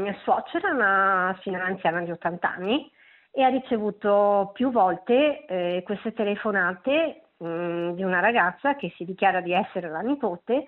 Mia suocera è una signora anziana di 80 anni e ha ricevuto più volte eh, queste telefonate mh, mm, di una ragazza che si dichiara di essere la nipote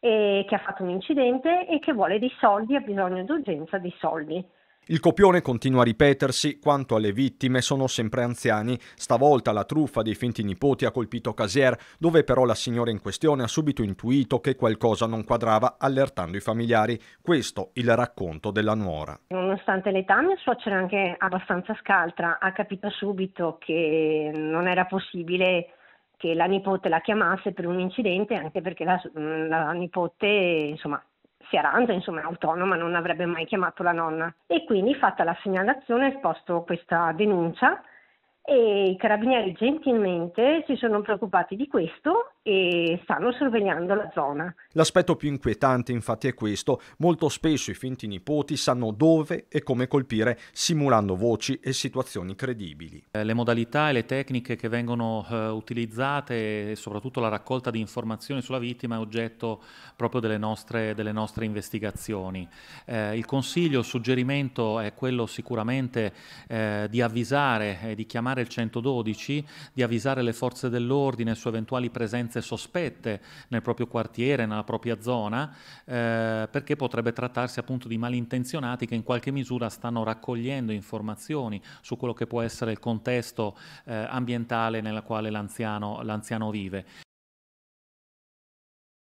e che ha fatto un incidente e che vuole dei soldi, ha bisogno d'urgenza di soldi. Il copione continua a ripetersi, quanto alle vittime sono sempre anziani, stavolta la truffa dei finti nipoti ha colpito Casier, dove però la signora in questione ha subito intuito che qualcosa non quadrava, allertando i familiari. Questo il racconto della nuora. Nonostante l'età, mia suocera è anche abbastanza scaltra, ha capito subito che non era possibile che la nipote la chiamasse per un incidente, anche perché la, la nipote, insomma, si arrangia, insomma è autonoma, non avrebbe mai chiamato la nonna. E quindi fatta la segnalazione, esposto questa denuncia e i carabinieri gentilmente si sono preoccupati di questo e stanno sorvegliando la zona. L'aspetto più inquietante infatti è questo, molto spesso i finti nipoti sanno dove e come colpire simulando voci e situazioni credibili. Eh, le modalità e le tecniche che vengono eh, utilizzate e soprattutto la raccolta di informazioni sulla vittima è oggetto proprio delle nostre, delle nostre investigazioni. Eh, il consiglio, il suggerimento è quello sicuramente di avvisare e di chiamare chiamare il 112, di avvisare le forze dell'ordine su eventuali presenze sospette nel proprio quartiere, nella propria zona, eh, perché potrebbe trattarsi appunto di malintenzionati che in qualche misura stanno raccogliendo informazioni su quello che può essere il contesto eh, ambientale nella quale l'anziano, l'anziano vive.